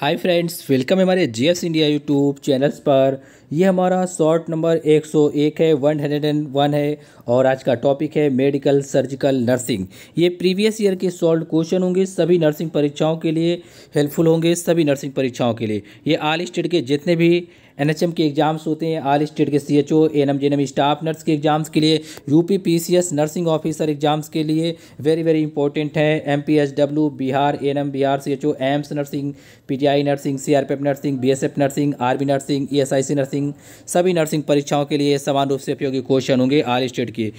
हाय friends welcome हमारे G S India YouTube channels पर ये हमारा शॉर्ट नंबर 101 है वन हंड्रेड एंड वन है और आज का टॉपिक है मेडिकल सर्जिकल नर्सिंग ये प्रीवियस ईयर के सॉल्व क्वेश्चन होंगे सभी नर्सिंग परीक्षाओं के लिए हेल्पफुल होंगे सभी नर्सिंग परीक्षाओं के लिए ये आल स्टेट के जितने भी एन एच एम के एग्ज़ाम्स होते हैं आल स्टेट के C H O N M J N M staff nurse के एग्ज़ाम्स के लिए U P P C S nursing officer exams के लिए वेरी वेरी इंपॉर्टेंट है M P H W Bihar N M Bihar C H O AIIMS nursing PTI nursing CRPF nursing BSF nursing army nursing ESIC nursing सभी nursing परीक्षाओं के लिए समान रूप से उपयोगी क्वेश्चन होंगे आर स्टेट के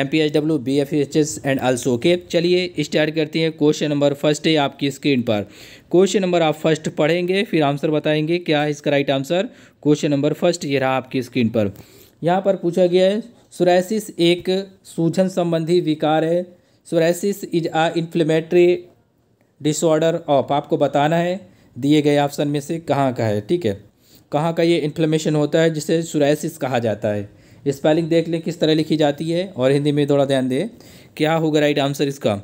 M P H W B F H S and also के चलिए स्टार्ट करते हैं क्वेश्चन नंबर फर्स्ट है आपकी स्क्रीन पर क्वेश्चन नंबर आप फर्स्ट पढ़ेंगे फिर आंसर बताएंगे क्या इसका right answer question number first ये रहा आपकी स्क्रीन पर यहाँ पर पूछा गया है सोरेसिस एक सूजन संबंधी विकार है psoriasis is a inflammatory disorder of आपको बताना है दिए गए ऑप्शन में से कहाँ का है ठीक है कहाँ का ये इन्फ्लेमेशन होता है जिसे सुरैसिस कहा जाता है स्पेलिंग देख लें किस तरह लिखी जाती है और हिंदी में थोड़ा ध्यान दें क्या होगा राइट आंसर इसका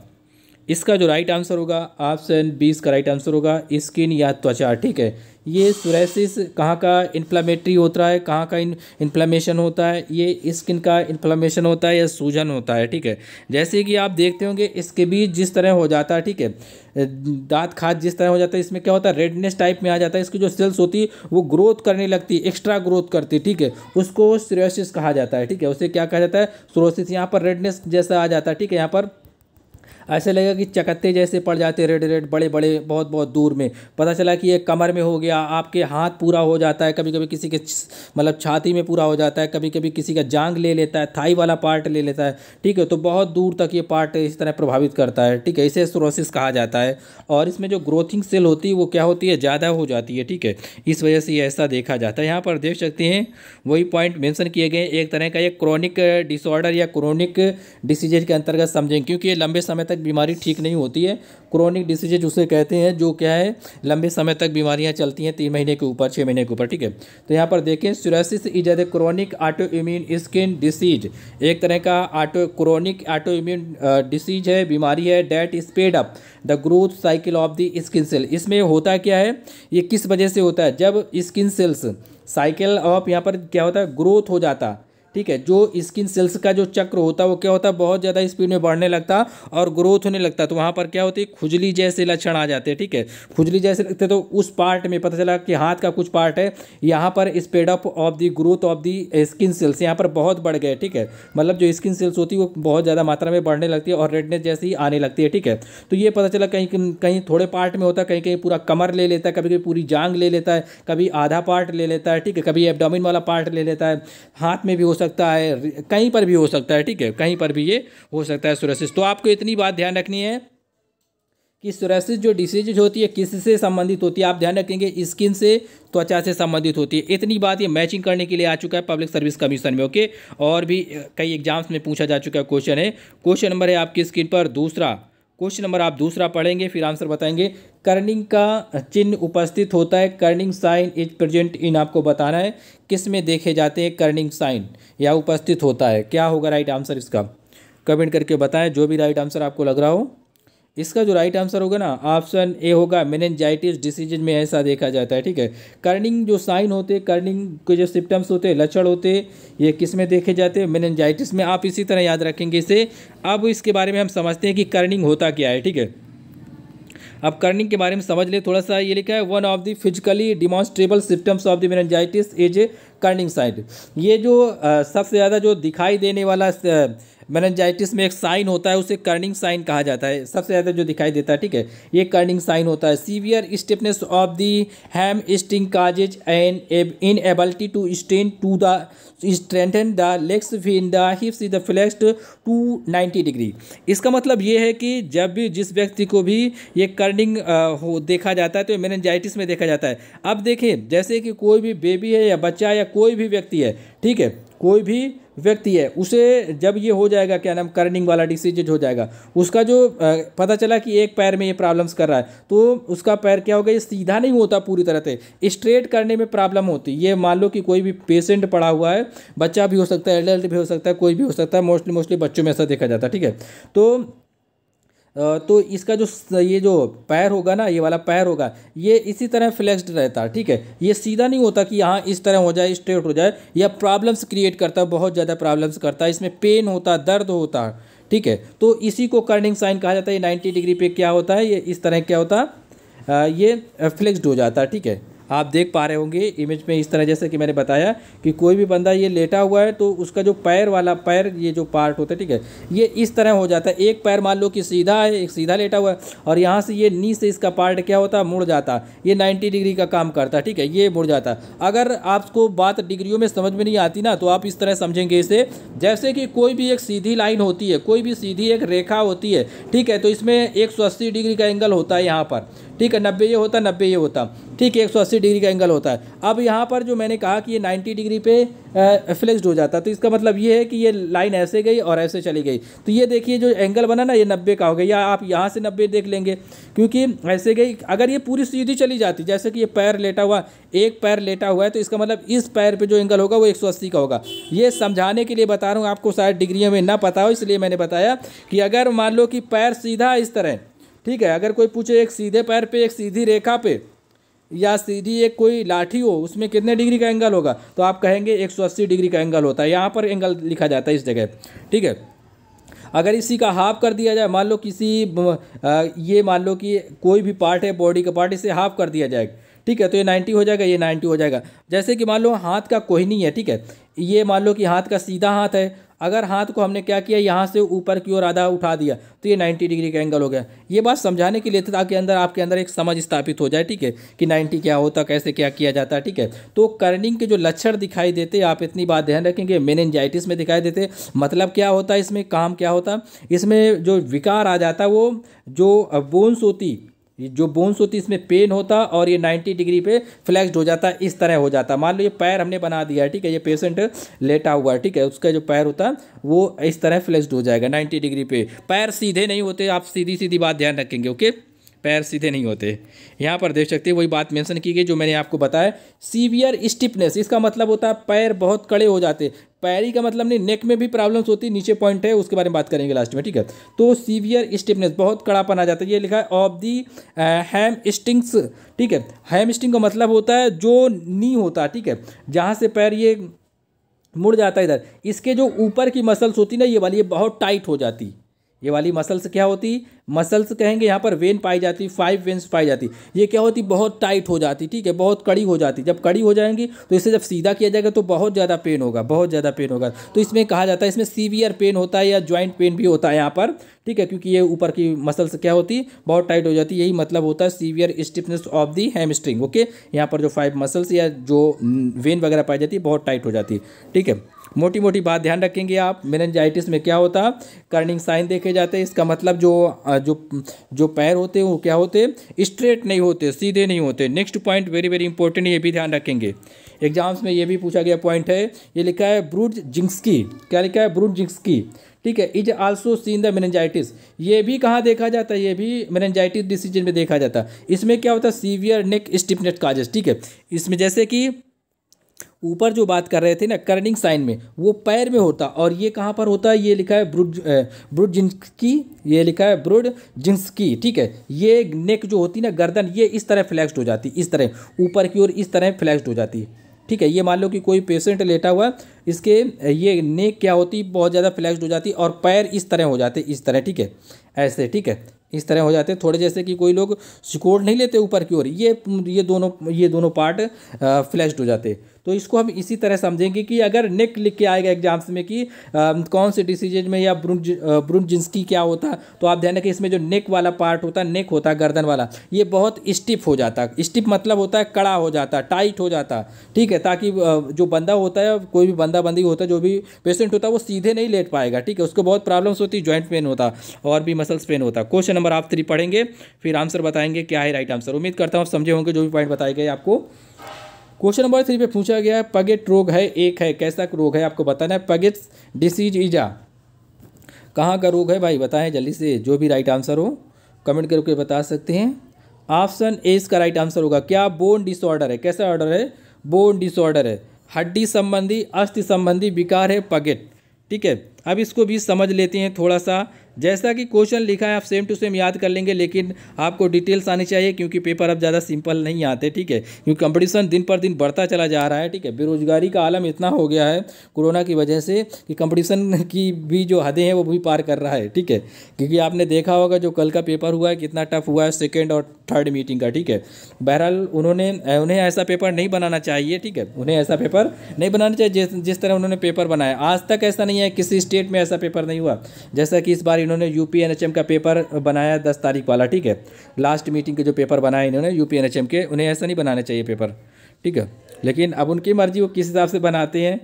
इसका जो राइट आंसर होगा ऑप्शन बीस का राइट आंसर होगा स्किन या त्वचा ठीक है ये सुरैसिस कहाँ का इन्फ्लामेटरी होता है कहाँ का इन इन्फ्लामेशन होता है ये स्किन का इन्फ्लामेशन होता है या सूजन होता है ठीक है जैसे कि आप देखते होंगे इसके बीच जिस तरह हो जाता है ठीक है दांत खाद जिस तरह हो जाता है इसमें क्या होता है रेडनेस टाइप में आ जाता है इसकी जो सेल्स होती है वो ग्रोथ करने लगती है एक्स्ट्रा ग्रोथ करती है ठीक है उसको सुरैसिस कहा जाता है ठीक है उसे क्या कहा जाता है सोरोसिस यहाँ पर रेडनेस जैसा आ जाता है ठीक है यहाँ पर ऐसे लगेगा कि चकत्ते जैसे पड़ जाते रेड रेड बड़े बड़े बहुत बहुत दूर में पता चला कि ये कमर में हो गया आपके हाथ पूरा हो जाता है कभी कभी किसी के मतलब छाती में पूरा हो जाता है कभी कभी किसी का जांग ले लेता है थाई वाला पार्ट ले लेता है ठीक है तो बहुत दूर तक ये पार्ट इस तरह प्रभावित करता है ठीक है इसे सोरोसिस कहा जाता है और इसमें जो ग्रोथिंग सेल होती है वो क्या होती है ज़्यादा हो जाती है ठीक है इस वजह से ऐसा देखा जाता है यहाँ पर देख सकते हैं वही पॉइंट मैंसन किए गए एक तरह का ये क्रॉनिक डिसऑर्डर या क्रोनिक डिसीजेज के अंतर्गत समझें क्योंकि ये लंबे समय तक बीमारी ठीक नहीं होती है क्रोनिक डिसीजेज उसे कहते हैं जो क्या है लंबे समय तक बीमारियाँ चलती हैं तीन महीने के ऊपर छः महीने के ऊपर ठीक है तो यहाँ पर देखें psoriasis is a chronic auto immune skin disease एक तरह का auto chronic auto immune disease है बीमारी है that sped up the growth cycle of the skin cell इसमें होता क्या है ये किस वजह से होता है जब स्किन सेल्स साइकिल ऑफ यहाँ पर क्या होता है ग्रोथ हो जाता ठीक है जो स्किन सेल्स का जो चक्र होता है वो क्या होता है बहुत ज़्यादा स्पीड में बढ़ने लगता और ग्रोथ होने लगता तो वहाँ पर क्या होती है खुजली जैसे लक्षण आ जाते हैं ठीक है खुजली जैसे लगते तो उस पार्ट में पता चला कि हाथ का कुछ पार्ट है यहाँ पर speed up of the growth of the skin cells यहाँ पर बहुत बढ़ गए ठीक है मतलब जो स्किन सेल्स होती है वो बहुत ज़्यादा मात्रा में बढ़ने लगती है और रेडनेस जैसी आने लगती है ठीक है तो ये पता चला कहीं कहीं थोड़े पार्ट में होता है कहीं कहीं पूरा कमर ले लेता है कभी कभी पूरी जांग ले लेता है कभी आधा पार्ट ले लेता है ठीक है कभी एबडामिन वाला पार्ट ले लेता है हाथ में भी सकता है कहीं पर भी हो सकता है ठीक है कहीं पर भी ये हो सकता है सोरेसिस तो आपको इतनी बात ध्यान रखनी है कि सोरेसिस जो डिसीज होती है किस से संबंधित होती है आप ध्यान रखेंगे स्किन से त्वचा से संबंधित होती है इतनी बात ये मैचिंग करने के लिए आ चुका है पब्लिक सर्विस कमीशन में ओके और भी कई एग्जाम्स में पूछा जा चुका है क्वेश्चन है क्वेश्चन नंबर है आपकी स्किन पर दूसरा क्वेश्चन नंबर आप दूसरा पढ़ेंगे फिर आंसर बताएंगे कर्निंग का चिन्ह उपस्थित होता है Kernig sign is present in आपको बताना है किस में देखे जाते हैं कर्निंग साइन या उपस्थित होता है क्या होगा राइट आंसर इसका कमेंट करके बताएं जो भी राइट आंसर आपको लग रहा हो इसका जो राइट आंसर होगा ना ऑप्शन ए होगा मेनेंजाइटिस डिसीजन में ऐसा देखा जाता है ठीक है कर्निंग जो साइन होते कर्निंग के जो सिम्टम्स होते लक्षण होते ये किस में देखे जाते हैं मेनेंजाइटिस में आप इसी तरह याद रखेंगे इसे अब इसके बारे में हम समझते हैं कि कर्निंग होता क्या है ठीक है अब कर्निंग के बारे में समझ ले थोड़ा सा ये लिखा है one of the physically demonstrable symptoms of the meningitis is a Kernig साइट ये जो सबसे ज़्यादा जो दिखाई देने वाला मेनजाइटिस में एक साइन होता है उसे कर्निंग साइन कहा जाता है सबसे ज़्यादा जो दिखाई देता है ठीक है ये कर्निंग साइन होता है severe stiffness of the hamstring causes and inability to stand to the strengthen the legs in the hips is the flexed to ninety degree इसका मतलब ये है कि जब भी जिस व्यक्ति को भी ये कर्निंग हो देखा जाता है तो मेनजाइटिस में देखा जाता है अब देखें जैसे कि कोई भी बेबी है या बच्चा या कोई भी व्यक्ति है ठीक है कोई भी व्यक्ति है उसे जब ये हो जाएगा क्या नाम कर्निंग वाला डिसीजेज हो जाएगा उसका जो पता चला कि एक पैर में ये प्रॉब्लम्स कर रहा है तो उसका पैर क्या होगा ये सीधा नहीं होता पूरी तरह से स्ट्रेट करने में प्रॉब्लम होती ये मान लो कि कोई भी पेशेंट पड़ा हुआ है बच्चा भी हो सकता है एडल्ट भी हो सकता है कोई भी हो सकता है मोस्टली मोस्टली बच्चों में ऐसा देखा जाता है ठीक है तो तो इसका जो ये जो पैर होगा ना ये वाला पैर होगा ये इसी तरह फ्लेक्स्ड रहता है ठीक है ये सीधा नहीं होता कि यहाँ इस तरह हो जाए स्ट्रेट हो जाए यह प्रॉब्लम्स क्रिएट करता है बहुत ज़्यादा प्रॉब्लम्स करता है इसमें पेन होता है दर्द होता है ठीक है तो इसी को कर्निंग साइन कहा जाता है ये नाइन्टी डिग्री पे क्या होता है ये इस तरह क्या होता है ये फ्लेक्स्ड हो जाता है ठीक है आप देख पा रहे होंगे इमेज में इस तरह जैसे कि मैंने बताया कि कोई भी बंदा ये लेटा हुआ है तो उसका जो पैर वाला पैर ये जो पार्ट होता है ठीक है ये इस तरह हो जाता है एक पैर मान लो कि सीधा है एक सीधा लेटा हुआ है और यहाँ से ये नी से इसका पार्ट क्या होता है मुड़ जाता ये नाइन्टी डिग्री का काम करता है ठीक है ये मुड़ जाता अगर आपको बात डिग्रियों में समझ में नहीं आती ना तो आप इस तरह समझेंगे इसे जैसे कि कोई भी एक सीधी लाइन होती है कोई भी सीधी एक रेखा होती है ठीक है तो इसमें एक डिग्री का एंगल होता है यहाँ पर ठीक है नब्बे ये होता नब्बे ये होता ठीक है एक डिग्री का एंगल होता है अब यहाँ पर जो मैंने कहा कि ये नाइन्टी डिग्री पे फ्लेक्सड हो जाता तो इसका मतलब ये है कि ये लाइन ऐसे गई और ऐसे चली गई तो ये देखिए जो एंगल बना ना ये नब्बे का हो गया या आप यहाँ से नब्बे देख लेंगे क्योंकि ऐसे गई अगर ये पूरी सीधी चली जाती जैसे कि ये पैर लेटा हुआ एक पैर लेटा हुआ है तो इसका मतलब इस पैर पर जो एंगल होगा वो एक का होगा ये समझाने के लिए बता रहा हूँ आपको शायद डिग्रियों में ना पता हो इसलिए मैंने बताया कि अगर मान लो कि पैर सीधा इस तरह ठीक है अगर कोई पूछे एक सीधे पैर पे एक सीधी रेखा पे या सीधी एक कोई लाठी हो उसमें कितने डिग्री का एंगल होगा तो आप कहेंगे 180 डिग्री का एंगल होता है यहाँ पर एंगल लिखा जाता है इस जगह ठीक है अगर इसी का हाफ कर दिया जाए मान लो किसी ये मान लो कि कोई भी पार्ट है बॉडी का पार्ट इसे हाफ कर दिया जाए ठीक है तो ये 90 हो जाएगा ये 90 हो जाएगा जैसे कि मान लो हाथ का कोहनी है ठीक है ये मान लो कि हाथ का सीधा हाथ है अगर हाथ को हमने क्या किया यहाँ से ऊपर की ओर आधा उठा दिया तो ये 90 डिग्री का एंगल हो गया ये बात समझाने के लिए था ताकि अंदर आपके अंदर एक समझ स्थापित हो जाए ठीक है कि 90 क्या होता कैसे क्या किया जाता है ठीक है तो कर्निंग के जो लक्षण दिखाई देते आप इतनी बात ध्यान रखेंगे मेनजाइटिस में दिखाई देते मतलब क्या होता है इसमें काम क्या होता इसमें जो विकार आ जाता है वो जो बोन्स होती जो बोन्स होती इसमें पेन होता और ये 90 डिग्री पे फ्लैक्सड हो जाता इस तरह हो जाता मान लो ये पैर हमने बना दिया है ठीक है ये पेशेंट लेटा हुआ है ठीक है उसका जो पैर होता वो इस तरह फ्लैक्सड हो जाएगा नाइन्टी डिग्री पे पैर सीधे नहीं होते आप सीधी सीधी बात ध्यान रखेंगे ओके पैर सीधे नहीं होते यहाँ पर देख सकते हैं वही बात मेंशन की गई जो मैंने आपको बताया सीवियर स्टिफनेस इसका मतलब होता है पैर बहुत कड़े हो जाते पैरी का मतलब नहीं नेक में भी प्रॉब्लम्स होती नीचे पॉइंट है उसके बारे में बात करेंगे लास्ट में ठीक है तो सीवियर स्टिफनेस बहुत कड़ापन आ जाता है ये लिखा है ऑफ दी हैम स्टिंग्स ठीक है हैम स्टिंग का मतलब होता है जो नी होता है ठीक है जहाँ से पैर ये मुड़ जाता है इधर इसके जो ऊपर की मसल्स होती ना ये वाली ये बहुत टाइट हो जाती ये वाली मसल्स क्या होती मसल्स कहेंगे यहाँ पर वेन पाई जाती फाइव वेन्स पाई जाती ये क्या होती बहुत टाइट हो जाती ठीक है बहुत कड़ी हो जाती जब कड़ी हो जाएंगी तो इसे जब सीधा किया जाएगा तो बहुत ज़्यादा पेन होगा बहुत ज़्यादा पेन होगा तो इसमें कहा जाता है इसमें सीवियर पेन होता है या ज्वाइंट पेन भी होता है यहाँ पर ठीक है क्योंकि ये ऊपर की मसल्स क्या होती बहुत टाइट हो जाती यही मतलब होता है severe stiffness of the hamstring okay यहाँ पर जो फाइव मसल्स या जो वेन वगैरह पाई जाती है बहुत टाइट हो जाती है ठीक है मोटी मोटी बात ध्यान रखेंगे आप मेनजाइटिस में क्या होता कर्निंग साइन देखे जाते हैं इसका मतलब जो जो जो पैर होते हैं वो क्या होते स्ट्रेट नहीं होते सीधे नहीं होते next point very very important ये भी ध्यान रखेंगे एग्जाम्स में ये भी पूछा गया पॉइंट है ये लिखा है ब्रूट जिंक्सकी क्या लिखा है ब्रूड जिंक्सकी ठीक है is also seen the meningitis ये भी कहाँ देखा जाता है ये भी मेनजाइटिस डिसीजन में देखा जाता है इसमें क्या होता है सीवियर नेक स्टिफनेस काजेस ठीक है इसमें जैसे कि ऊपर जो बात कर रहे थे ना कर्निंग साइन में वो पैर में होता और ये कहाँ पर होता है ये लिखा है ब्रुड ब्रुड जिंसकी ये लिखा है ब्रुड जिंसकी ठीक है ये नेक जो होती ना गर्दन ये इस तरह फ्लैक्सड हो जाती इस तरह ऊपर की ओर इस तरह फ्लैक्स्ड हो जाती है ठीक है ये मान लो कि कोई पेशेंट लेटा हुआ इसके ये नेक क्या होती बहुत ज़्यादा फ्लैक्सड हो जाती और पैर इस तरह हो जाते इस तरह ठीक है ऐसे ठीक है इस तरह हो जाते थोड़े जैसे कि कोई लोग सिकोड़ नहीं लेते ऊपर की ओर ये ये दोनों ये दोनों पार्ट फ्लैक्स्ड हो जाते तो इसको हम इसी तरह समझेंगे कि अगर नेक लिख के आएगा एग्जाम्स में कि आ, कौन से डिसीजन में या ब्रुंज ब्रुंजिंसकी क्या होता तो आप ध्यान रखें इसमें जो नेक वाला पार्ट होता है नेक होता है गर्दन वाला ये बहुत स्टिप हो जाता है स्टिप मतलब होता है कड़ा हो जाता टाइट हो जाता ठीक है ताकि जो बंदा होता है कोई भी बंदा बंदी होता है जो भी पेशेंट होता है वो सीधे नहीं लेट पाएगा ठीक है उसको बहुत प्रॉब्लम्स होती जॉइंट पेन होता और भी मसल्स पेन होता क्वेश्चन नंबर आप थ्री पढ़ेंगे फिर आंसर बताएंगे क्या है राइट आंसर उम्मीद करता हूँ आप समझे होंगे जो भी पॉइंट बताए गए आपको क्वेश्चन नंबर थ्री पे पूछा गया है पगेट रोग है एक है कैसा रोग है आपको बताना है पगेट्स डिसीज इजा कहाँ का रोग है भाई बताएं जल्दी से जो भी राइट आंसर हो कमेंट करके बता सकते हैं ऑप्शन ए इसका राइट आंसर होगा क्या बोन डिसऑर्डर है कैसा ऑर्डर है बोन डिसऑर्डर है हड्डी संबंधी अस्थि संबंधी विकार है पगेट ठीक है अब इसको भी समझ लेते हैं थोड़ा सा जैसा कि क्वेश्चन लिखा है आप सेम टू सेम याद कर लेंगे लेकिन आपको डिटेल्स आनी चाहिए क्योंकि पेपर अब ज़्यादा सिंपल नहीं आते ठीक है क्योंकि कंपटीशन दिन पर दिन बढ़ता चला जा रहा है ठीक है बेरोजगारी का आलम इतना हो गया है कोरोना की वजह से कि कंपटीशन की भी जो हदें हैं वो भी पार कर रहा है ठीक है क्योंकि आपने देखा होगा जो कल का पेपर हुआ है कितना टफ हुआ है सेकेंड और थर्ड मीटिंग का ठीक है बहरहाल उन्होंने उन्हें ऐसा पेपर नहीं बनाना चाहिए ठीक है उन्हें ऐसा पेपर नहीं बनाना चाहिए जिस जिस तरह उन्होंने पेपर बनाया आज तक ऐसा नहीं है किसी स्टेट में ऐसा पेपर नहीं हुआ जैसा कि इस बार इन्होंने यू पी का पेपर बनाया दस तारीख वाला ठीक है लास्ट मीटिंग के जो पेपर बनाए इन्होंने यू पी के उन्हें ऐसा नहीं बनाना चाहिए पेपर ठीक है लेकिन अब उनकी मर्जी वो किस हिसाब से बनाते हैं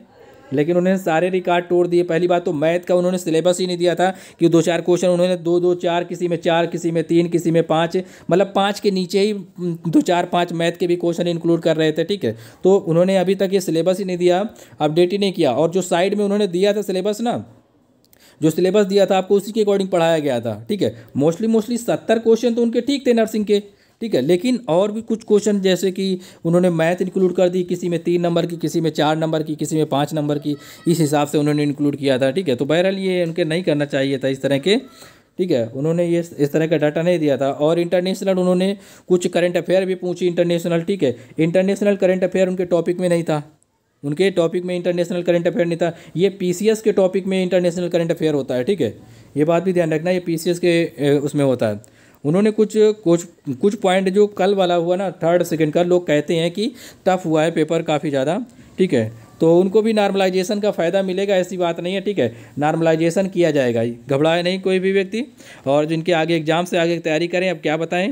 लेकिन उन्होंने सारे रिकॉर्ड तोड़ दिए पहली बात तो मैथ का उन्होंने सिलेबस ही नहीं दिया था कि दो चार क्वेश्चन उन्होंने दो दो चार किसी में चार किसी में तीन किसी में पाँच मतलब पाँच के नीचे ही दो चार पाँच मैथ के भी क्वेश्चन इंक्लूड कर रहे थे ठीक है तो उन्होंने अभी तक ये सिलेबस ही नहीं दिया अपडेट ही नहीं किया और जो साइड में उन्होंने दिया था सिलेबस ना जो सिलेबस दिया था आपको उसी के अकॉर्डिंग पढ़ाया गया था ठीक है मोस्टली मोस्टली सत्तर क्वेश्चन तो उनके ठीक थे नर्सिंग के ठीक है लेकिन और भी कुछ क्वेश्चन जैसे कि उन्होंने मैथ इंक्लूड कर दी किसी में तीन नंबर की किसी में चार नंबर की किसी में पाँच नंबर की इस हिसाब से उन्होंने इंक्लूड किया था ठीक है तो बहरहाल ये उनके नहीं करना चाहिए था इस तरह के ठीक है उन्होंने ये इस तरह का डाटा नहीं दिया था और इंटरनेशनल उन्होंने कुछ करंट अफेयर भी पूछी इंटरनेशनल ठीक है इंटरनेशनल करंट अफेयर उनके टॉपिक में नहीं था उनके टॉपिक में इंटरनेशनल करंट अफेयर नहीं था ये पीसीएस के टॉपिक में इंटरनेशनल करंट अफेयर होता है ठीक है ये बात भी ध्यान रखना ये पीसीएस के उसमें होता है उन्होंने कुछ कुछ कुछ पॉइंट जो कल वाला हुआ ना थर्ड सेकेंड का लोग कहते हैं कि टफ हुआ है पेपर काफ़ी ज़्यादा ठीक है तो उनको भी नॉर्मलाइजेशन का फ़ायदा मिलेगा ऐसी बात नहीं है ठीक है नॉर्मलाइजेशन किया जाएगा ही घबराए नहीं कोई भी व्यक्ति और जिनके आगे एग्जाम से आगे तैयारी करें अब क्या बताएं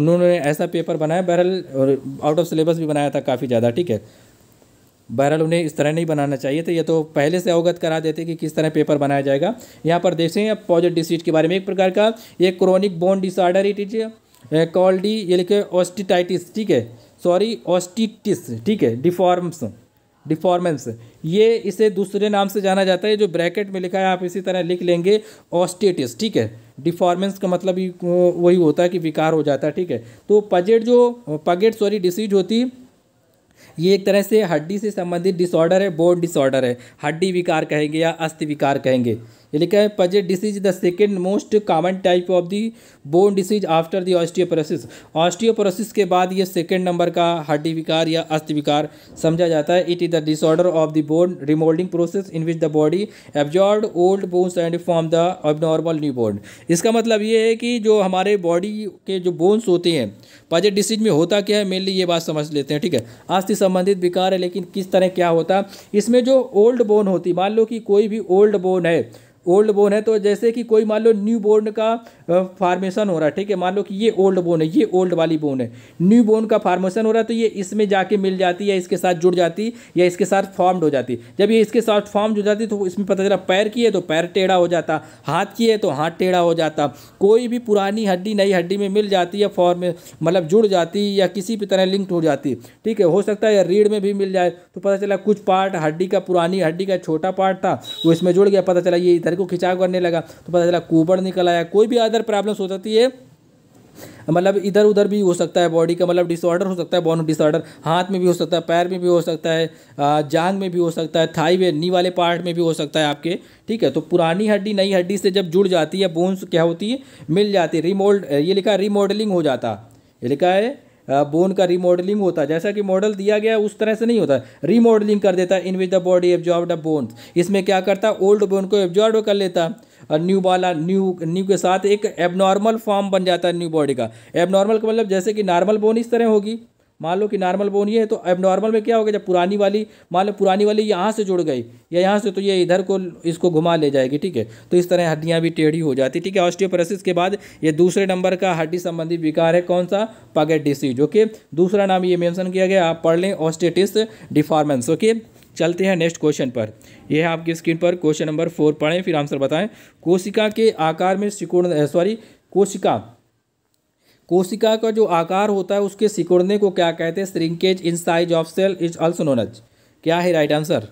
उन्होंने ऐसा पेपर बनाया बहरहल और आउट ऑफ सिलेबस भी बनाया था काफ़ी ज़्यादा ठीक है बहरहाल उन्हें इस तरह नहीं बनाना चाहिए तो ये तो पहले से अवगत करा देते कि किस तरह पेपर बनाया जाएगा यहाँ पर देखें हैं पॉजिट डिसीज के बारे में एक प्रकार का ये chronic bone disorder it is called ये लिखे ऑस्टिटाइटिस ठीक है सॉरी ऑस्टिटिस ठीक है डिफॉर्म्स डिफॉर्मेंस ये इसे दूसरे नाम से जाना जाता है जो ब्रैकेट में लिखा है आप इसी तरह लिख लेंगे ऑस्टेटिस ठीक है डिफॉर्मेंस का मतलब वही होता है कि विकार हो जाता है ठीक है तो पजेट जो पगेट सॉरी डिसीज होती ये एक तरह से हड्डी से संबंधित डिसऑर्डर है बोन डिसऑर्डर है हड्डी विकार कहेंगे या अस्थि विकार कहेंगे ये लिखा है पजे disease the second most common type of the bone disease after the osteoporosis osteoporosis के बाद ये सेकेंड नंबर का हड्डी विकार या अस्थि विकार समझा जाता है it is the disorder of the bone remodelling process in which the body absorbed old bones and form the abnormal new bone इसका मतलब ये है कि जो हमारे बॉडी के जो बोन्स होते हैं पजे डिसीज में होता क्या है मेनली ये बात समझ लेते हैं ठीक है अस्थि संबंधित विकार है लेकिन किस तरह क्या होता इसमें जो ओल्ड बोन होती मान लो कि कोई भी ओल्ड बोन है ओल्ड बोन है तो जैसे कि कोई मान लो न्यू बोन का फार्मेशन हो रहा है ठीक है मान लो कि ये ओल्ड बोन है ये ओल्ड वाली बोन है न्यू बोन का फार्मेशन हो रहा है तो ये इसमें जाके मिल जाती या इसके साथ जुड़ जाती या इसके साथ फॉर्म्ड हो जाती जब ये इसके साथ फॉर्म जुड़ जाती तो इसमें पता चला पैर की है तो पैर टेढ़ा हो जाता हाथ की है तो हाथ टेढ़ा हो जाता कोई भी पुरानी हड्डी नई हड्डी में मिल जाती या फॉर्म मतलब जुड़ जाती या किसी भी तरह लिंक्ड हो जाती ठीक है हो सकता है या रीढ़ में भी मिल जाए तो पता चला कुछ पार्ट हड्डी का पुरानी हड्डी का छोटा पार्ट था वो इसमें जुड़ गया पता चला ये इधर पत्थर को खिंचाव करने लगा तो पता चला कोबड़ निकल आया कोई भी अदर प्रॉब्लम्स हो जाती है मतलब इधर उधर भी हो सकता है बॉडी का मतलब डिसऑर्डर हो सकता है बोन डिसऑर्डर हाथ में भी हो सकता है पैर में भी हो सकता है जांग में भी हो सकता है थाई में नी वाले पार्ट में भी हो सकता है आपके ठीक है तो पुरानी हड्डी नई हड्डी से जब जुड़ जाती है बोन्स क्या होती है मिल जाती है रिमोल्ड ये लिखा है रिमॉडलिंग हो जाता ये लिखा है बोन का रिमॉडलिंग होता है जैसा कि मॉडल दिया गया उस तरह से नहीं होता रीमॉडलिंग कर देता है in which the body absorb the bone इसमें क्या करता है ओल्ड बोन को एब्जॉर्ब कर लेता और न्यू वाला न्यू न्यू के साथ एक एबनॉर्मल फॉर्म बन जाता है न्यू बॉडी का एबनॉर्मल का मतलब जैसे कि नॉर्मल बोन इस तरह होगी मान लो कि नॉर्मल बोन ये है तो नॉर्मल में क्या होगा जब पुरानी वाली मान लो पुरानी वाली यहाँ से जुड़ गई या यहाँ से तो ये इधर को इसको घुमा ले जाएगी ठीक है तो इस तरह हड्डियाँ भी टेढ़ी हो जाती ठीक है ऑस्टियोपरेसिस के बाद ये दूसरे नंबर का हड्डी संबंधी विकार है कौन सा पगेट डिसीज ओके दूसरा नाम ये मैंसन किया गया आप पढ़ लें ऑस्टेटिस डिफॉर्मेंस ओके चलते हैं नेक्स्ट क्वेश्चन पर यह है आपकी स्क्रीन पर क्वेश्चन नंबर फोर पढ़ें फिर आंसर बताएं कोशिका के आकार में सिकुड़ सॉरी कोशिका कोशिका का जो आकार होता है उसके सिकुड़ने को क्या कहते हैं shrinkage in size of cell is also known as क्या है राइट आंसर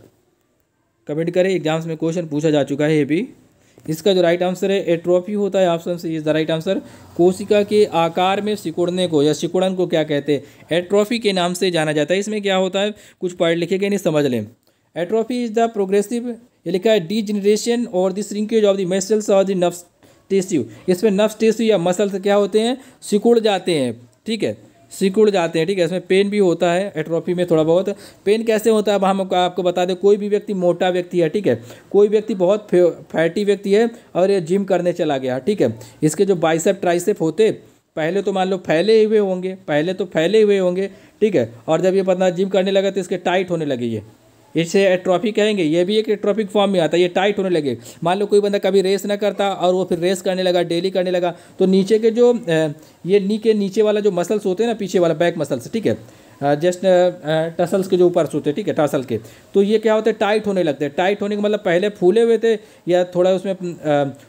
कमेंट करें एग्जाम्स में क्वेश्चन पूछा जा चुका है ये भी इसका जो राइट आंसर है एट्रोफी होता है option C is the right answer कोशिका के आकार में सिकुड़ने को या सिकुड़न को क्या कहते हैं एट्रोफी के नाम से जाना जाता है इसमें क्या होता है कुछ पढ़ लिखे गए नहीं समझ लें एट्रोफी इज द प्रोग्रेसिव ये लिखा है डी जनरेशन और the shrinkage of the muscles और द नफ्स टिश्यू इसमें नर्व्स टिश्यू या मसल्स क्या होते हैं सिकुड़ जाते हैं ठीक है सिकुड़ जाते हैं ठीक है इसमें पेन भी होता है एट्रोफी में थोड़ा बहुत पेन कैसे होता है अब हम आपको बता दें कोई भी व्यक्ति मोटा व्यक्ति है ठीक है कोई व्यक्ति बहुत फैटी व्यक्ति है और ये जिम करने चला गया ठीक है इसके जो बाइसेप ट्राइसेप होते पहले तो मान लो फैले हुए होंगे पहले तो फैले हुए होंगे ठीक है और जब ये पता जिम करने लगा तो इसके टाइट होने लगे ये इसे एट्रॉफी कहेंगे ये भी एक एट्रॉफिक फॉर्म में आता है ये टाइट होने लगे मान लो कोई बंदा कभी रेस ना करता और वो फिर रेस करने लगा डेली करने लगा तो नीचे के जो ये नी के नीचे वाला जो मसल्स होते हैं ना पीछे वाला बैक मसल्स ठीक है जस्ट टसल्स के जो ऊपर होते हैं ठीक है टसल के तो ये क्या होते हैं टाइट होने लगते हैं टाइट होने का मतलब पहले फूले हुए थे या थोड़ा उसमें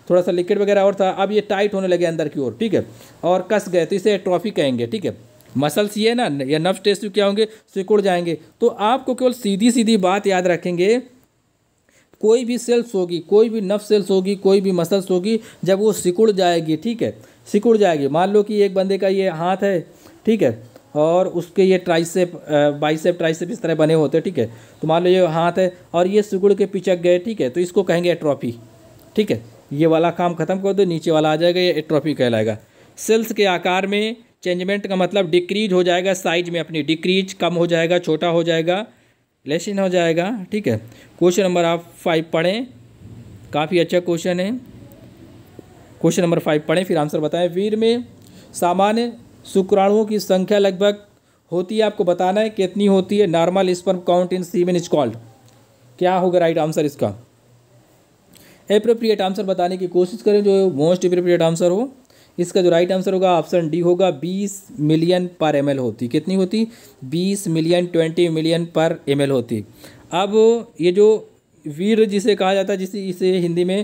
थोड़ा सा लिक्विड वगैरह और था अब ये टाइट होने लगे अंदर की ओर ठीक है और कस गए तो इसे ट्रॉफी कहेंगे ठीक है मसल्स ये ना या नफ्स टेस्ट क्या होंगे सिकुड़ जाएंगे तो आपको केवल सीधी सीधी बात याद रखेंगे कोई भी सेल्स होगी कोई भी नफ सेल्स होगी कोई भी मसल्स होगी जब वो सिकुड़ जाएगी ठीक है सिकुड़ जाएगी मान लो कि एक बंदे का ये हाथ है ठीक है और उसके ये ट्राइसेप बाइसेप ट्राइसेप इस तरह बने होते हैं ठीक है तो मान लो ये हाथ है और ये सिकुड़ के पिचक गए ठीक है तो इसको कहेंगे एट्रॉफी ठीक है ये वाला काम खत्म कर दो नीचे वाला आ जाएगा ये एट्रॉफी कहलाएगा सेल्स के आकार में चेंजमेंट का मतलब डिक्रीज हो जाएगा साइज में अपनी डिक्रीज कम हो जाएगा छोटा हो जाएगा लेसिन हो जाएगा ठीक है क्वेश्चन नंबर आप फाइव पढ़ें काफ़ी अच्छा क्वेश्चन है क्वेश्चन नंबर फाइव पढ़ें फिर आंसर बताएं वीर में सामान्य शुक्राणुओं की संख्या लगभग होती है आपको बताना है कितनी होती है normal sperm count in semen is called क्या होगा राइट आंसर इसका अप्रोप्रिएट आंसर बताने की कोशिश करें जो मोस्ट अप्रोप्रिएट आंसर हो इसका जो राइट आंसर होगा ऑप्शन डी होगा बीस मिलियन पर एम होती कितनी होती बीस million twenty million per M होती अब ये जो वीर जिसे कहा जाता है जिसे इसे हिंदी में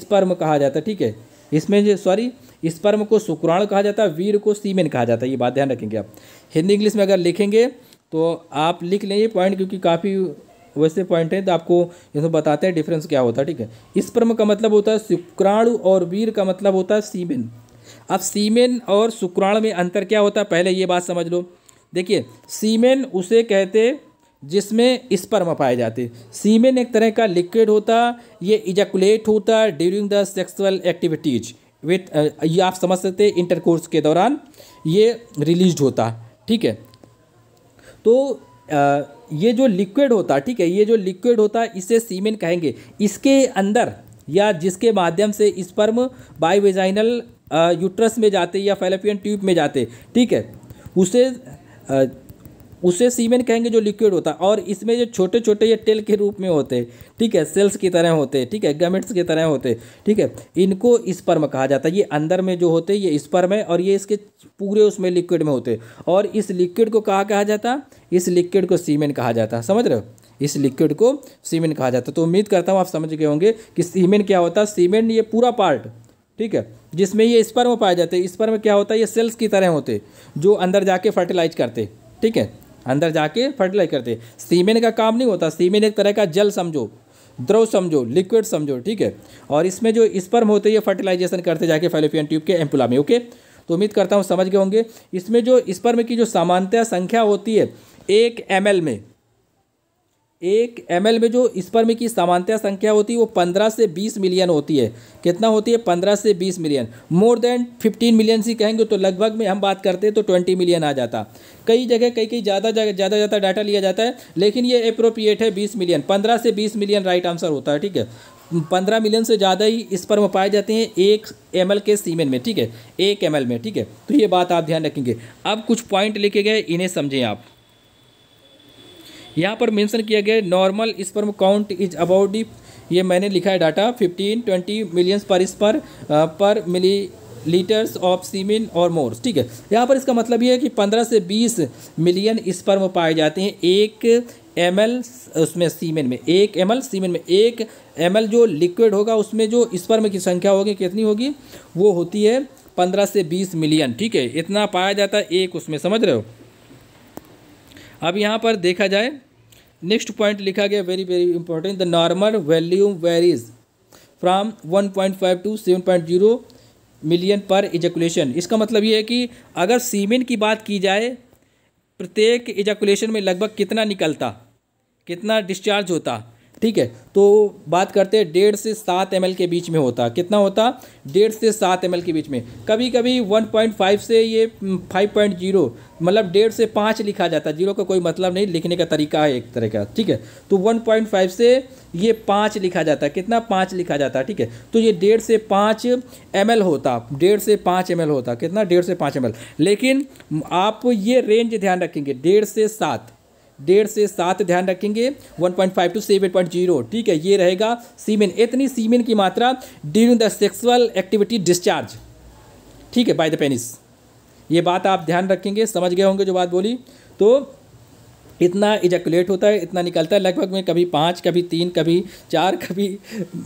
स्पर्म कहा जाता है ठीक है इसमें जो सॉरी स्पर्म को शुक्राण कहा जाता है वीर को सीमेन कहा जाता है ये बात ध्यान रखेंगे आप हिंदी इंग्लिश में अगर लिखेंगे तो आप लिख लें ये पॉइंट क्योंकि काफ़ी वैसे पॉइंट है तो आपको इसमें बताते हैं डिफरेंस क्या होता है ठीक है स्पर्म का मतलब होता है शुक्राणु और वीर का मतलब होता है सीमेन अब सीमेन और शुक्राण में अंतर क्या होता है पहले ये बात समझ लो देखिए सीमेन उसे कहते जिसमें स्पर्म पाए जाते सीमेन एक तरह का लिक्विड होता ये इजैकुलेट होता during the sexual activities with ये आप समझ सकते इंटरकोर्स के दौरान ये रिलीज होता ठीक है तो आ, ये जो लिक्विड होता ठीक है ये जो लिक्विड होता इसे सीमेन कहेंगे इसके अंदर या जिसके माध्यम से स्पर्म बाईवेजाइनल यूट्रस में जाते या फैलोपियन ट्यूब में जाते ठीक है उसे उसे सीमेन कहेंगे जो लिक्विड होता है और इसमें जो छोटे छोटे ये टेल के रूप में होते हैं ठीक है सेल्स की तरह होते ठीक है गमेट्स की तरह होते ठीक है इनको स्पर्म कहा जाता है ये अंदर में जो होते ये स्पर्म है और ये इसके पूरे उसमें लिक्विड में होते और इस लिक्विड को कहा कहा जाता इस लिक्विड को सीमेन कहा जाता समझ रहे हो इस लिक्विड को सीमेंट कहा जाता है तो उम्मीद करता हूँ आप समझ गए होंगे कि सीमेंट क्या होता है सीमेंट ये पूरा पार्ट ठीक है जिसमें ये स्पर्म पाए जाते हैं स्पर्म क्या होता है ये सेल्स की तरह होते जो अंदर जाके फर्टिलाइज करते ठीक है अंदर जाके फर्टिलाइज करते सीमेन का काम नहीं होता सीमेन एक तरह का जल समझो द्रव समझो लिक्विड समझो ठीक है और इसमें जो स्पर्म होते हैं ये फर्टिलाइजेशन करते जाके फैलोपियन ट्यूब के एम्पुला में ओके तो उम्मीद करता हूँ समझ गए होंगे इसमें जो स्पर्म की जो सामान्यतः संख्या होती है एक एम में एक एम में जो स्पर्म की सामान्यता संख्या होती है वो पंद्रह से बीस मिलियन होती है कितना होती है पंद्रह से बीस million more than fifteen million सी कहेंगे तो लगभग में हम बात करते हैं तो ट्वेंटी मिलियन आ जाता कई जगह कई कई ज़्यादा ज़्यादा ज़्यादा डाटा लिया जाता है लेकिन ये अप्रोप्रिएट है बीस मिलियन पंद्रह से बीस मिलियन राइट आंसर होता है ठीक है पंद्रह मिलियन से ज़्यादा ही स्पर्म पाए जाते हैं एक एम के सीमेन में ठीक है एक एम में ठीक है तो ये बात आप ध्यान रखेंगे अब कुछ पॉइंट लिखे गए इन्हें समझें आप यहाँ पर मेंशन किया गया normal sperm count is about D ये मैंने लिखा है डाटा 15 20 मिलियंस पर स्पर पर मिली लीटर्स ऑफ सीमिन और मोर ठीक है यहाँ पर इसका मतलब ये है कि 15 से 20 मिलियन स्पर्म पाए जाते हैं एक एम उसमें सीमेन में एक एम सीमेन में एक एम जो लिक्विड होगा उसमें जो स्पर्म की संख्या होगी कितनी होगी वो होती है पंद्रह से बीस मिलियन ठीक है इतना पाया जाता है एक उसमें समझ रहे हो अब यहाँ पर देखा जाए नेक्स्ट पॉइंट लिखा गया very very important the normal volume varies from 1.5 to 7.0 million per ejaculation इसका मतलब ये है कि अगर सीमेन की बात की जाए प्रत्येक इजेकुलेशन में लगभग कितना निकलता कितना डिस्चार्ज होता ठीक है तो बात करते हैं डेढ़ से सात एम के बीच में होता कितना होता डेढ़ से सात एम के बीच में कभी कभी वन पॉइंट फाइव से ये हम्म, फाइव पॉइंट जीरो मतलब डेढ़ से पाँच लिखा जाता है जीरो का को कोई मतलब नहीं लिखने का तरीका है एक तरह का ठीक है तो वन पॉइंट फाइव से ये पाँच लिखा जाता है कितना पाँच लिखा जाता है ठीक है तो ये डेढ़ से पाँच एम होता डेढ़ से पाँच एम होता कितना डेढ़ से पाँच एम लेकिन आप ये रेंज ध्यान रखेंगे डेढ़ से सात डेढ़ से सात ध्यान रखेंगे 1.5 टू सेवन पॉइंट जीरो ठीक है ये रहेगा सीमेन इतनी सीमेन की मात्रा during the sexual activity discharge ठीक है बाय द पेनिस ये बात आप ध्यान रखेंगे समझ गए होंगे जो बात बोली तो इतना इजैकुलेट होता है इतना निकलता है लगभग में कभी पाँच कभी तीन कभी चार कभी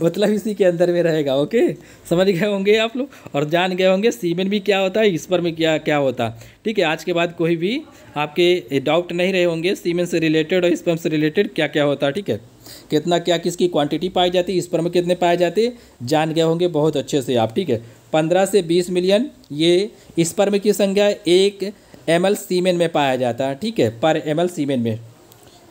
मतलब इसी के अंदर में रहेगा ओके समझ गए होंगे आप लोग और जान गए होंगे सीमेन भी क्या होता है इस पर में क्या क्या होता ठीक है आज के बाद कोई भी आपके डाउट नहीं रहे होंगे सीमेन से रिलेटेड और स्पर्म से रिलेटेड क्या क्या होता है ठीक है कितना क्या किसकी क्वांटिटी पाई जाती है इस में कितने पाए जाते जान गए होंगे बहुत अच्छे से आप ठीक है पंद्रह से बीस मिलियन ये इस पर में की संख्या एक एम एल सीमेन में पाया जाता है ठीक है पर एम एल सीमेन में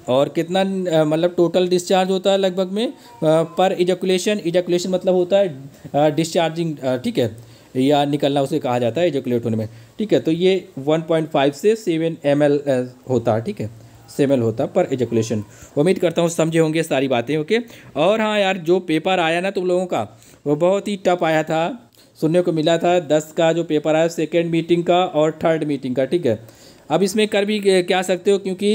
और कितना मतलब टोटल डिस्चार्ज होता है लगभग में पर इजोकुलेशन इजोकुलेशन मतलब होता है डिस्चार्जिंग ठीक है या निकलना उसे कहा जाता है एजोकुलेट होने में ठीक है तो ये 1.5 से सेवन एम होता है ठीक है सेवन होता पर एजकुलेशन उम्मीद करता हूँ समझे होंगे सारी बातें ओके और हाँ यार जो पेपर आया ना तुम लोगों का वो बहुत ही टफ आया था सुनने को मिला था दस का जो पेपर आया सेकेंड मीटिंग का और थर्ड मीटिंग का ठीक है अब इसमें कर भी क्या सकते हो क्योंकि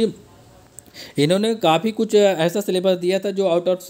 इन्होंने काफ़ी कुछ ऐसा सिलेबस दिया था जो आउट ऑफ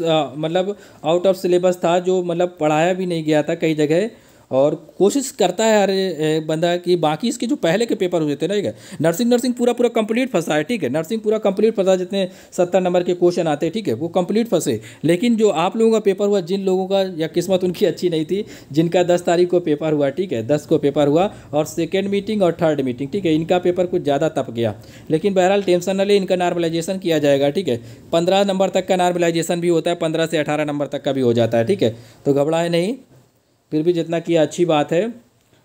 मतलब आउट ऑफ सिलेबस था जो मतलब पढ़ाया भी नहीं गया था कई जगह और कोशिश करता है अरे बंदा कि बाकी इसके जो पहले के पेपर हुए थे ना नर्सिंग नर्सिंग पूरा पूरा कंप्लीट फंसा है ठीक है नर्सिंग पूरा कंप्लीट फंसा जितने सत्तर नंबर के क्वेश्चन आते हैं ठीक है वो कंप्लीट फंसे लेकिन जो आप लोगों का पेपर हुआ जिन लोगों का या किस्मत उनकी अच्छी नहीं थी जिनका दस तारीख को पेपर हुआ ठीक है दस को पेपर हुआ और सेकेंड मीटिंग और थर्ड मीटिंग ठीक है इनका पेपर कुछ ज़्यादा तप गया लेकिन बहरहाल टेंशन न ले इनका नॉर्मलाइजेशन किया जाएगा ठीक है पंद्रह नंबर तक का नॉर्मलाइजेशन भी होता है पंद्रह से अठारह नंबर तक का भी हो जाता है ठीक है तो घबराए नहीं फिर भी जितना किया अच्छी बात है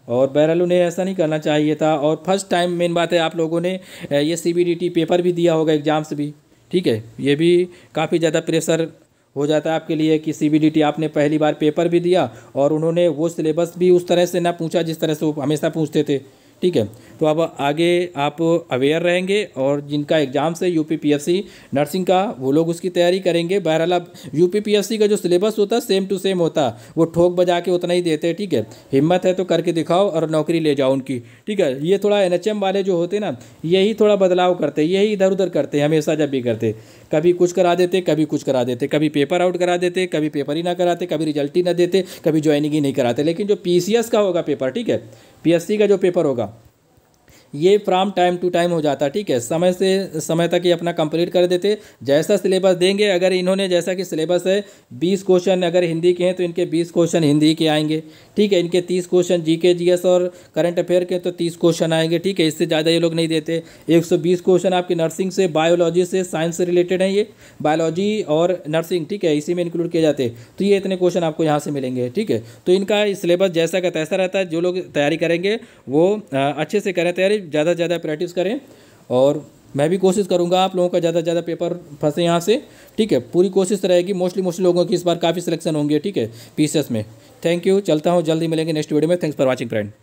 और बहरहाल उन्हें ऐसा नहीं करना चाहिए था और फर्स्ट टाइम मेन बात है आप लोगों ने ये सी पेपर भी दिया होगा एग्ज़ाम्स भी ठीक है ये भी काफ़ी ज़्यादा प्रेशर हो जाता है आपके लिए कि सी आपने पहली बार पेपर भी दिया और उन्होंने वो सिलेबस भी उस तरह से ना पूछा जिस तरह से वो हमेशा पूछते थे ठीक है तो अब आगे आप अवेयर रहेंगे और जिनका एग्ज़ाम्स है यूपीपीएससी नर्सिंग का वो लोग उसकी तैयारी करेंगे बहरहाल अब यूपीपीएससी का जो सिलेबस होता है सेम टू सेम होता वो ठोक बजा के उतना ही देते ठीक है हिम्मत है तो करके दिखाओ और नौकरी ले जाओ उनकी ठीक है ये थोड़ा एन वाले जो होते ना यही थोड़ा बदलाव करते यही इधर उधर करते हमेशा जब भी करते कभी कुछ करा देते कभी कुछ करा देते कभी पेपर आउट करा देते कभी पेपर ही ना कराते कभी रिजल्ट ही ना देते कभी ज्वाइनिंग ही नहीं कराते लेकिन जो पी का होगा पेपर ठीक है पी का जो पेपर होगा ये फ्राम टाइम टू टाइम हो जाता ठीक है समय से समय तक ये अपना कंप्लीट कर देते जैसा सिलेबस देंगे अगर इन्होंने जैसा कि सिलेबस है बीस क्वेश्चन अगर हिंदी के हैं तो इनके बीस क्वेश्चन हिंदी के आएंगे ठीक है इनके तीस question G K G S और करंट अफेयर के तो तीस क्वेश्चन आएंगे ठीक है इससे ज़्यादा ये लोग नहीं देते एक सौ बीस क्वेश्चन आपकी नर्सिंग से बायोलॉजी से साइंस से रिलेटेड है ये बायोलॉजी और नर्सिंग ठीक है इसी में इंक्लूड किए जाते तो ये इतने क्वेश्चन आपको यहाँ से मिलेंगे ठीक है तो इनका सिलेबस जैसा का तैसा रहता है जो लोग तैयारी करेंगे वो अच्छे से करें तैयारी ज़्यादा से ज़्यादा प्रैक्टिस करें और मैं भी कोशिश करूँगा आप लोगों का ज़्यादा से ज़्यादा पेपर फंसे यहाँ से ठीक है पूरी कोशिश तो रहेगी मोस्टली मोस्टली लोगों की इस बार काफ़ी सिलेक्शन होंगे ठीक है पीसीएस में थैंक यू चलता हूँ जल्दी मिलेंगे नेक्स्ट वीडियो में थैंक्स फॉर वॉचिंग फ्रेंड